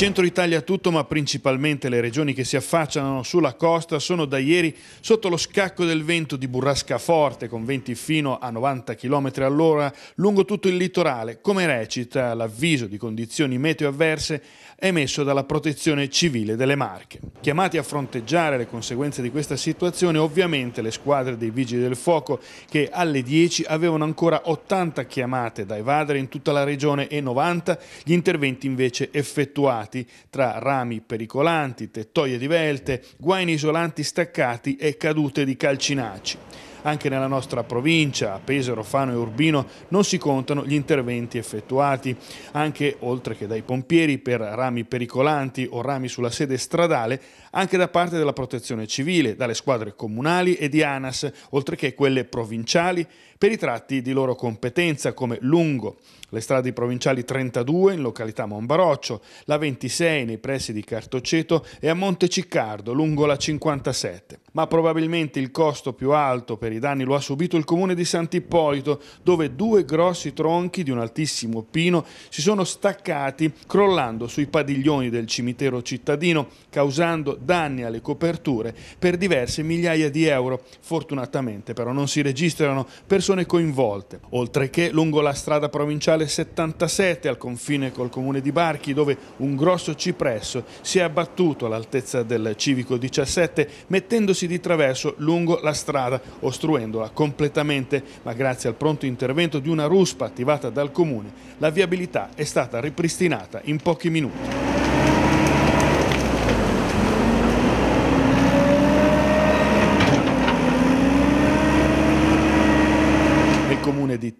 centro Italia tutto, ma principalmente le regioni che si affacciano sulla costa sono da ieri sotto lo scacco del vento di burrasca forte con venti fino a 90 km all'ora lungo tutto il litorale, come recita l'avviso di condizioni meteo avverse emesso dalla Protezione Civile delle Marche. Chiamati a fronteggiare le conseguenze di questa situazione, ovviamente le squadre dei Vigili del Fuoco che alle 10 avevano ancora 80 chiamate da evadere in tutta la regione e 90 gli interventi invece effettuati articolati tra rami pericolanti, tettoie divelte, guaini isolanti staccati e cadute di calcinaci. Anche nella nostra provincia, a Pesaro, Fano e Urbino, non si contano gli interventi effettuati. Anche, oltre che dai pompieri, per rami pericolanti o rami sulla sede stradale, anche da parte della protezione civile, dalle squadre comunali e di ANAS, oltre che quelle provinciali per i tratti di loro competenza come lungo le strade provinciali 32 in località Monbaroccio, la 26 nei pressi di Cartoceto e a Monte Ciccardo lungo la 57. Ma probabilmente il costo più alto per i danni lo ha subito il comune di Sant'Ippolito, dove due grossi tronchi di un altissimo pino si sono staccati crollando sui padiglioni del cimitero cittadino, causando danni alle coperture per diverse migliaia di euro. Fortunatamente però non si registrano persone persone coinvolte, oltre che lungo la strada provinciale 77 al confine col comune di Barchi dove un grosso cipresso si è abbattuto all'altezza del civico 17 mettendosi di traverso lungo la strada ostruendola completamente, ma grazie al pronto intervento di una ruspa attivata dal comune la viabilità è stata ripristinata in pochi minuti.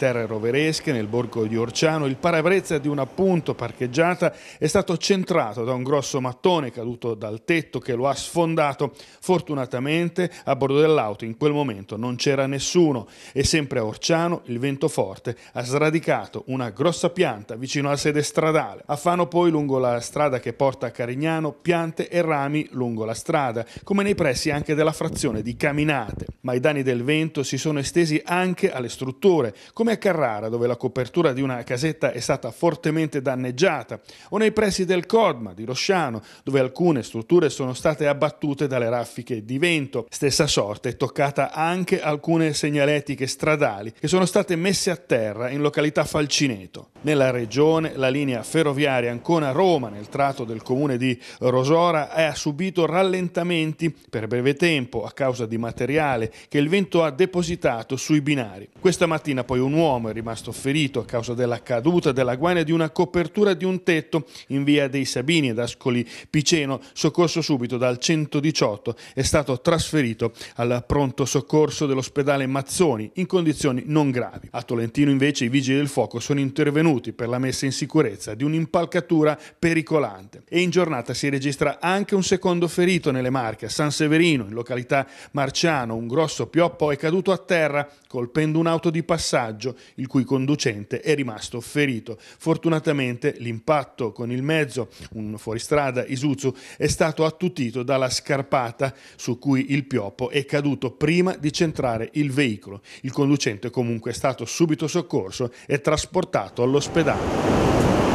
terre roveresche, nel borgo di Orciano, il parabrezza di una punto parcheggiata è stato centrato da un grosso mattone caduto dal tetto che lo ha sfondato. Fortunatamente a bordo dell'auto in quel momento non c'era nessuno e sempre a Orciano il vento forte ha sradicato una grossa pianta vicino alla sede stradale. A Fano poi lungo la strada che porta a Carignano piante e rami lungo la strada, come nei pressi anche della frazione di Caminate. Ma i danni del vento si sono estesi anche alle strutture, come come a Carrara, dove la copertura di una casetta è stata fortemente danneggiata, o nei pressi del Codma di Rosciano, dove alcune strutture sono state abbattute dalle raffiche di vento. Stessa sorte è toccata anche alcune segnaletiche stradali che sono state messe a terra in località Falcineto. Nella regione la linea ferroviaria Ancona-Roma, nel tratto del comune di Rosora, ha subito rallentamenti per breve tempo a causa di materiale che il vento ha depositato sui binari. Questa mattina poi un uomo uomo è rimasto ferito a causa della caduta della guaina di una copertura di un tetto in via dei Sabini ad Ascoli Piceno, soccorso subito dal 118, è stato trasferito al pronto soccorso dell'ospedale Mazzoni in condizioni non gravi. A Tolentino invece i vigili del fuoco sono intervenuti per la messa in sicurezza di un'impalcatura pericolante e in giornata si registra anche un secondo ferito nelle Marche, a San Severino, in località Marciano, un grosso pioppo è caduto a terra colpendo un'auto di passaggio passaggio il cui conducente è rimasto ferito. Fortunatamente l'impatto con il mezzo, un fuoristrada Isuzu, è stato attutito dalla scarpata su cui il pioppo è caduto prima di centrare il veicolo. Il conducente comunque è stato subito soccorso e trasportato all'ospedale.